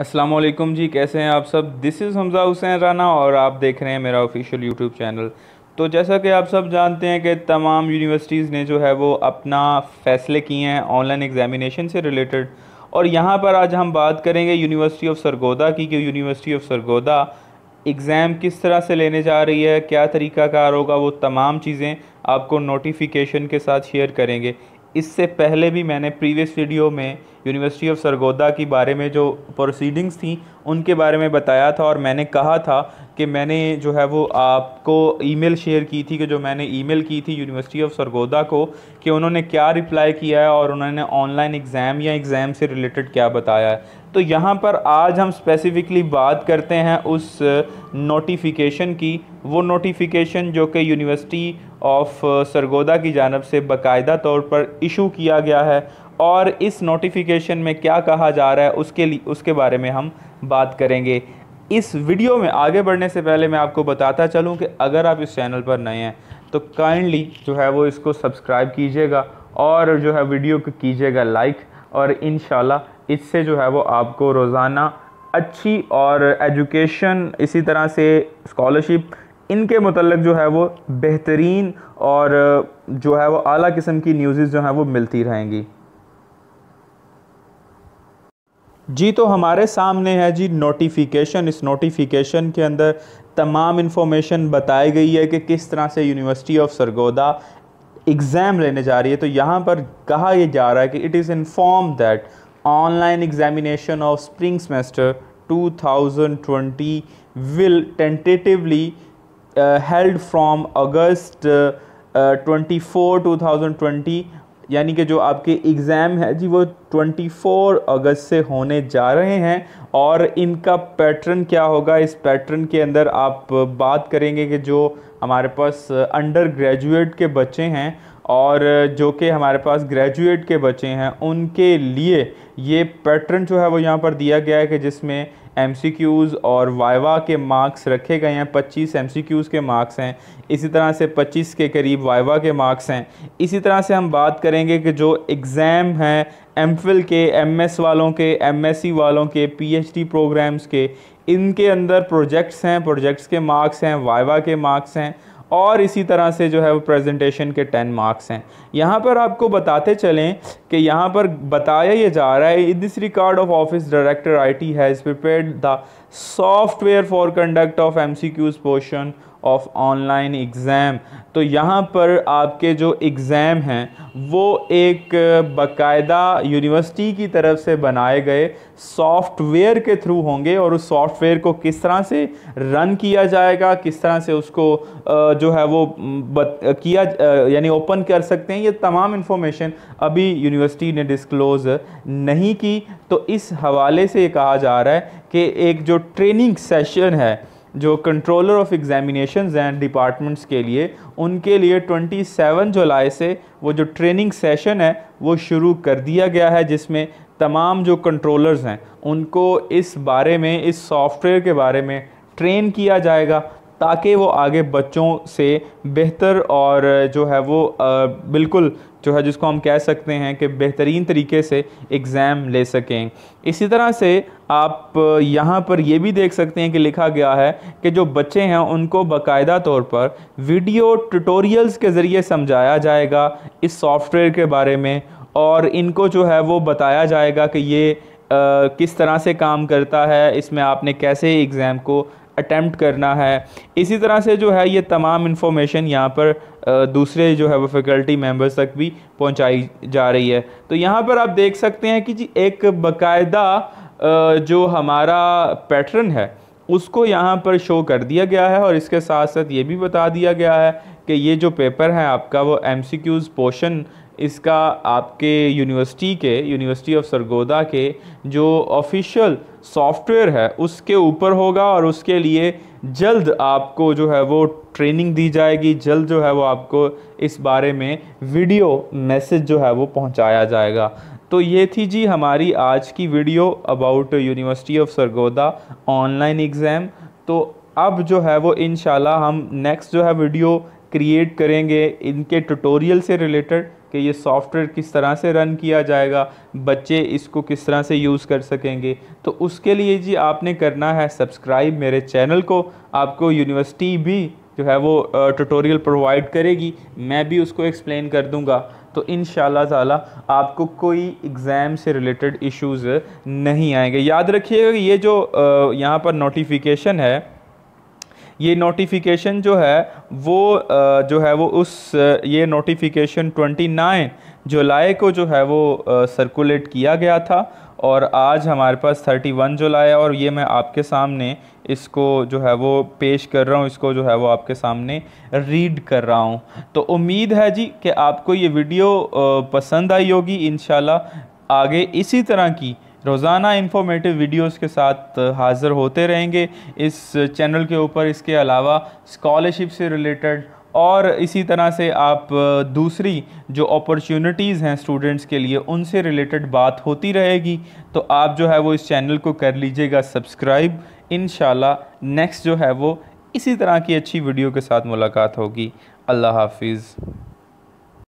अस्सलाम वालेकुम जी कैसे हैं आप सब दिस इज़ हमज़ा हुसैन राना और आप देख रहे हैं मेरा ऑफिशियल यूट्यूब चैनल तो जैसा कि आप सब जानते हैं कि तमाम यूनिवर्सिटीज़ ने जो है वो अपना फ़ैसले किए हैं ऑनलाइन एग्जामिनेशन से रिलेटेड और यहाँ पर आज हम बात करेंगे यूनिवर्सिटी ऑफ सरगोदा की कि यूनिवर्सिटी ऑफ सरगोदा एग्ज़ाम किस तरह से लेने जा रही है क्या तरीक़ाकार होगा वो तमाम चीज़ें आपको नोटिफिकेशन के साथ शेयर करेंगे इससे पहले भी मैंने प्रीवियस वीडियो में यूनिवर्सिटी ऑफ सरगोदा की बारे में जो प्रोसीडिंग्स थी उनके बारे में बताया था और मैंने कहा था कि मैंने जो है वो आपको ईमेल शेयर की थी कि जो मैंने ईमेल की थी यूनिवर्सिटी ऑफ सरगोदा को कि उन्होंने क्या रिप्लाई किया है और उन्होंने ऑनलाइन एग्ज़ाम या एग्ज़ाम से रिलेटेड क्या बताया है तो यहाँ पर आज हम स्पेसिफ़िकली बात करते हैं उस नोटिफिकेशन की वो नोटिफिकेशन जो कि यूनिवर्सिटी ऑफ सरगोदा की जानब से बाकायदा तौर पर इशू किया गया है और इस नोटिफिकेशन में क्या कहा जा रहा है उसके लिए उसके बारे में हम बात करेंगे इस वीडियो में आगे बढ़ने से पहले मैं आपको बताता चलूँ कि अगर आप इस चैनल पर नए हैं तो काइंडली जो है वो इसको सब्सक्राइब कीजिएगा और जो है वीडियो को कीजिएगा लाइक और इन इससे जो है वो आपको रोज़ाना अच्छी और एजुकेशन इसी तरह से स्कॉलरशिप इनके मतलब जो है वो बेहतरीन और जो है वो आला किस्म की न्यूज़ जो हैं वो मिलती रहेंगी जी तो हमारे सामने है जी नोटिफिकेशन इस नोटिफिकेशन के अंदर तमाम इन्फॉर्मेशन बताई गई है कि किस तरह से यूनिवर्सिटी ऑफ सरगोदा एग्ज़ाम लेने जा रही है तो यहाँ पर कहा यह जा रहा है कि it is inform that online examination of spring semester 2020 will tentatively held from August 24 2020 यानी कि जो आपके एग्ज़ाम है जी वो 24 अगस्त से होने जा रहे हैं और इनका पैटर्न क्या होगा इस पैटर्न के अंदर आप बात करेंगे कि जो हमारे पास अंडर ग्रेजुएट के बच्चे हैं और जो कि हमारे पास ग्रेजुएट के बच्चे हैं उनके लिए ये पैटर्न जो है वो यहाँ पर दिया गया है कि जिसमें एम और वाइवा के मार्क्स रखे गए हैं पच्चीस एम के मार्क्स हैं इसी तरह से पच्चीस के करीब वाइवा के मार्क्स हैं इसी तरह से हम बात करेंगे कि जो एग्ज़ाम हैं एम के एम वालों के एम e वालों के पी प्रोग्राम्स के इनके अंदर प्रोजेक्ट्स हैं प्रोजेक्ट्स के मार्क्स हैं वाइवा के मार्क्स हैं और इसी तरह से जो है वो प्रेजेंटेशन के टेन मार्क्स हैं यहाँ पर आपको बताते चलें कि यहाँ पर बताया ये जा रहा है this record of office director I T has prepare the software for conduct of M C Qs portion of online exam तो यहाँ पर आपके जो एग्ज़ाम हैं वो एक बकायदा यूनिवर्सिटी की तरफ से बनाए गए सॉफ्टवेयर के थ्रू होंगे और उस सॉफ्टवेयर को किस तरह से रन किया जाएगा किस तरह से उसको जो है वो बत, किया यानी ओपन कर सकते हैं ये तमाम इन्फॉर्मेशन अभी यूनिवर्सिटी ने डिस्क्लोज़ नहीं की तो इस हवाले से ये कहा जा रहा है कि एक जो ट्रेनिंग सेशन है जो controller of examination and departments के लिए उनके लिए 27 जुलाई से वो जो ट्रेनिंग सेशन है वो शुरू कर दिया गया है जिसमें तमाम जो कंट्रोलर्स हैं उनको इस बारे में इस सॉफ्टवेयर के बारे में ट्रेन किया जाएगा ताकि वो आगे बच्चों से बेहतर और जो है वो बिल्कुल जो है जिसको हम कह सकते हैं कि बेहतरीन तरीके से एग्ज़ाम ले सकें इसी तरह से आप यहाँ पर यह भी देख सकते हैं कि लिखा गया है कि जो बच्चे हैं उनको बाकायदा तौर पर वीडियो ट्यूटोरियल्स के ज़रिए समझाया जाएगा इस सॉफ्टवेयर के बारे में और इनको जो है वो बताया जाएगा कि ये किस तरह से काम करता है इसमें आपने कैसे एग्ज़ाम को अटैम्प्ट करना है इसी तरह से जो है ये तमाम इन्फॉर्मेशन यहाँ पर दूसरे जो है वो फैकल्टी मेम्बर्स तक भी पहुँचाई जा रही है तो यहाँ पर आप देख सकते हैं कि जी एक बाकायदा जो हमारा पैटर्न है उसको यहाँ पर शो कर दिया गया है और इसके साथ साथ ये भी बता दिया गया है कि ये जो पेपर है आपका वो एम सी क्यूज़ पोशन इसका आपके यूनिवर्सिटी के यूनिवर्सिटी ऑफ सरगोदा के जो ऑफिशियल सॉफ्टवेयर है उसके ऊपर होगा और उसके लिए जल्द आपको जो है वो ट्रेनिंग दी जाएगी जल्द जो है वो आपको इस बारे में वीडियो मैसेज जो है वो पहुंचाया जाएगा तो ये थी जी हमारी आज की video about university of Sargodha online exam तो अब जो है वो इन हम नेक्स्ट जो है वीडियो क्रिएट करेंगे इनके ट्यूटोरियल से रिलेटेड कि ये सॉफ्टवेयर किस तरह से रन किया जाएगा बच्चे इसको किस तरह से यूज़ कर सकेंगे तो उसके लिए जी आपने करना है सब्सक्राइब मेरे चैनल को आपको यूनिवर्सिटी भी जो है वो ट्यूटोरियल प्रोवाइड करेगी मैं भी उसको एक्सप्लेन कर दूंगा तो इन ताला आपको कोई एग्ज़ाम से रिलेटेड इश्यूज़ नहीं आएंगे याद रखिएगा ये जो यहाँ पर नोटिफिकेशन है ये नोटिफिकेशन जो है वो जो है वो उस ये नोटिफिकेशन 29 जुलाई को जो है वो सर्कुलेट किया गया था और आज हमारे पास 31 जुलाई है और ये मैं आपके सामने इसको जो है वो पेश कर रहा हूँ इसको जो है वो आपके सामने रीड कर रहा हूँ तो उम्मीद है जी कि आपको ये वीडियो पसंद आई होगी इन आगे इसी तरह की रोज़ाना इंफॉर्मेटिव वीडियोस के साथ हाज़िर होते रहेंगे इस चैनल के ऊपर इसके अलावा स्कॉलरशिप से रिलेटेड और इसी तरह से आप दूसरी जो अपॉर्चुनिटीज़ हैं स्टूडेंट्स के लिए उनसे रिलेटेड बात होती रहेगी तो आप जो है वो इस चैनल को कर लीजिएगा सब्सक्राइब इन नेक्स्ट जो है वो इसी तरह की अच्छी वीडियो के साथ मुलाकात होगी अल्लाह हाफिज़